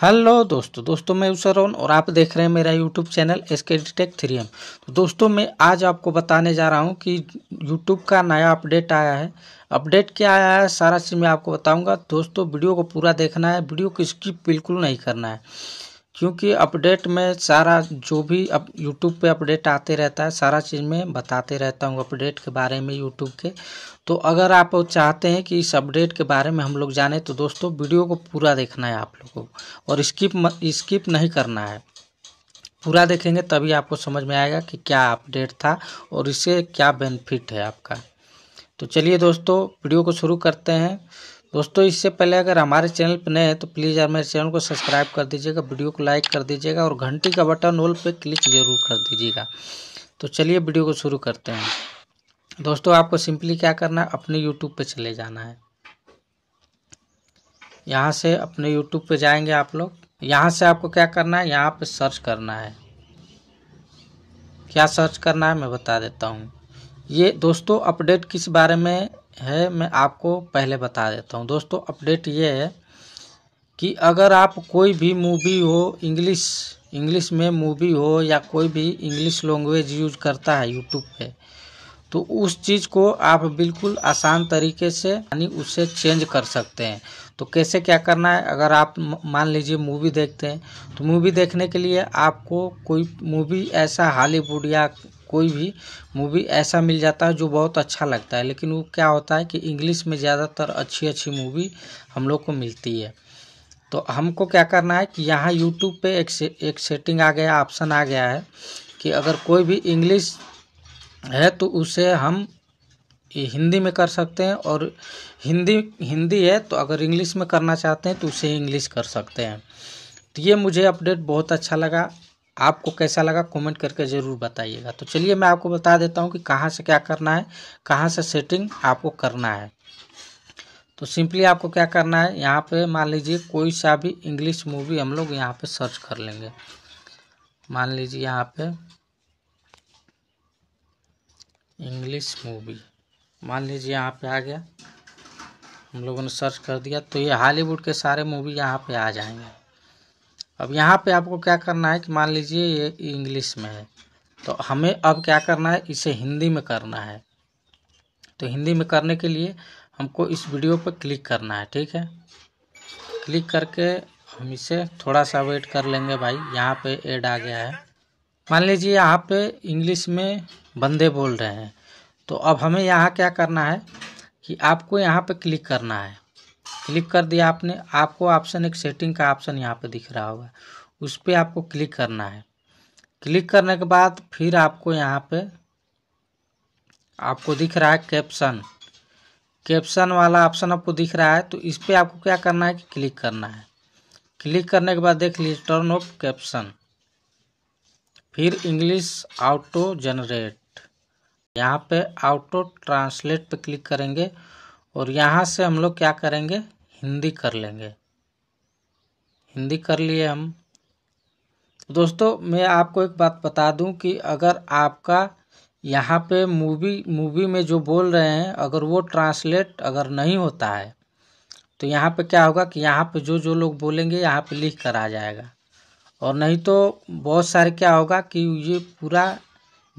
hello दोस्तों दोस्तों मैं रोन और आप देख रहे हैं मेरा YouTube channel S K tech three M तो दोस्तों मैं आज आपको बताने जा रहा हूं कि यूट्यूब का नया अपडेट आया है अपडेट क्या आया है सारा चीज़ मैं आपको बताऊंगा दोस्तों वीडियो को पूरा देखना है वीडियो को स्किप बिल्कुल नहीं करना है क्योंकि अपडेट में सारा जो भी अब यूट्यूब पे अपडेट आते रहता है सारा चीज़ में बताते रहता हूँ अपडेट के बारे में यूट्यूब के तो अगर आप चाहते हैं कि इस अपडेट के बारे में हम लोग जाने तो दोस्तों वीडियो को पूरा देखना है आप लोगों को और स्किप स्किप नहीं करना है पूरा देखेंगे तभी आपको समझ में आएगा कि क्या अपडेट था और इससे क्या बेनिफिट है आपका तो चलिए दोस्तों वीडियो को शुरू करते हैं दोस्तों इससे पहले अगर हमारे चैनल पर नए हैं तो प्लीज़ यार मेरे चैनल को सब्सक्राइब कर दीजिएगा वीडियो को लाइक कर दीजिएगा और घंटी का बटन ऑल पर क्लिक जरूर कर दीजिएगा तो चलिए वीडियो को शुरू करते हैं दोस्तों आपको सिंपली क्या करना है अपने यूट्यूब पर चले जाना है यहाँ से अपने यूट्यूब पर जाएंगे आप लोग यहाँ से आपको क्या करना है यहाँ पर सर्च करना है क्या सर्च करना है मैं बता देता हूँ ये दोस्तों अपडेट किस बारे में है मैं आपको पहले बता देता हूँ दोस्तों अपडेट ये है कि अगर आप कोई भी मूवी हो इंग्लिश इंग्लिश में मूवी हो या कोई भी इंग्लिश लैंग्वेज यूज करता है यूट्यूब पे तो उस चीज़ को आप बिल्कुल आसान तरीके से यानी उसे चेंज कर सकते हैं तो कैसे क्या करना है अगर आप मान लीजिए मूवी देखते हैं तो मूवी देखने के लिए आपको कोई मूवी ऐसा हॉलीवुड या कोई भी मूवी ऐसा मिल जाता है जो बहुत अच्छा लगता है लेकिन वो क्या होता है कि इंग्लिश में ज़्यादातर अच्छी अच्छी मूवी हम लोग को मिलती है तो हमको क्या करना है कि यहाँ यूट्यूब पे एक से, एक सेटिंग आ गया ऑप्शन आ गया है कि अगर कोई भी इंग्लिश है तो उसे हम हिंदी में कर सकते हैं और हिंदी हिंदी है तो अगर इंग्लिश में करना चाहते हैं तो उसे इंग्लिश कर सकते हैं तो ये मुझे अपडेट बहुत अच्छा लगा आपको कैसा लगा कमेंट करके ज़रूर बताइएगा तो चलिए मैं आपको बता देता हूँ कि कहाँ से क्या करना है कहाँ से सेटिंग आपको करना है तो सिंपली आपको क्या करना है यहाँ पे मान लीजिए कोई सा भी इंग्लिश मूवी हम लोग यहाँ पे सर्च कर लेंगे मान लीजिए यहाँ पे इंग्लिश मूवी मान लीजिए यहाँ पे आ गया हम लोगों ने सर्च कर दिया तो ये हॉलीवुड के सारे मूवी यहाँ पे आ जाएंगे अब यहाँ पे आपको क्या करना है कि मान लीजिए ये इंग्लिश में है तो हमें अब क्या करना है इसे हिंदी में करना है तो हिंदी में करने के लिए हमको इस वीडियो पर क्लिक करना है ठीक है क्लिक करके हम इसे थोड़ा सा वेट कर लेंगे भाई यहाँ पे एड आ गया है मान लीजिए यहाँ पे इंग्लिश में बंदे बोल रहे हैं तो अब हमें यहाँ क्या करना है कि आपको यहाँ पे क्लिक करना है क्लिक कर दिया आपने आपको ऑप्शन एक सेटिंग का ऑप्शन यहाँ पे दिख रहा होगा उस पर आपको क्लिक करना है क्लिक करने के बाद फिर आपको यहाँ पे आपको दिख रहा है कैप्शन कैप्शन वाला ऑप्शन आपको दिख रहा है तो इस पर आपको क्या करना है कि क्लिक करना है क्लिक करने के बाद देख लीजिए टर्न ऑफ कैप्शन फिर इंग्लिश ऑटो जनरेट यहाँ पे ऑटो ट्रांसलेट पे क्लिक करेंगे और यहाँ से हम लोग क्या करेंगे हिंदी कर लेंगे हिंदी कर लिए हम तो दोस्तों मैं आपको एक बात बता दूं कि अगर आपका यहाँ पे मूवी मूवी में जो बोल रहे हैं अगर वो ट्रांसलेट अगर नहीं होता है तो यहाँ पे क्या होगा कि यहाँ पे जो जो लोग बोलेंगे यहाँ पे लिख कर आ जाएगा और नहीं तो बहुत सारे क्या होगा कि ये पूरा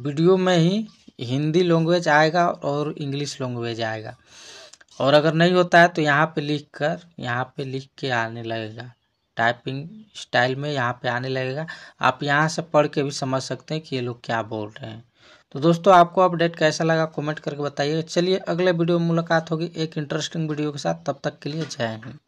वीडियो में ही हिंदी लैंग्वेज आएगा और इंग्लिश लैंग्वेज आएगा और अगर नहीं होता है तो यहाँ पे लिख कर यहाँ पे लिख के आने लगेगा टाइपिंग स्टाइल में यहाँ पे आने लगेगा आप यहाँ से पढ़ के भी समझ सकते हैं कि ये लोग क्या बोल रहे हैं तो दोस्तों आपको अपडेट कैसा लगा कमेंट करके बताइए चलिए अगले वीडियो में मुलाकात होगी एक इंटरेस्टिंग वीडियो के साथ तब तक के लिए जय हिंद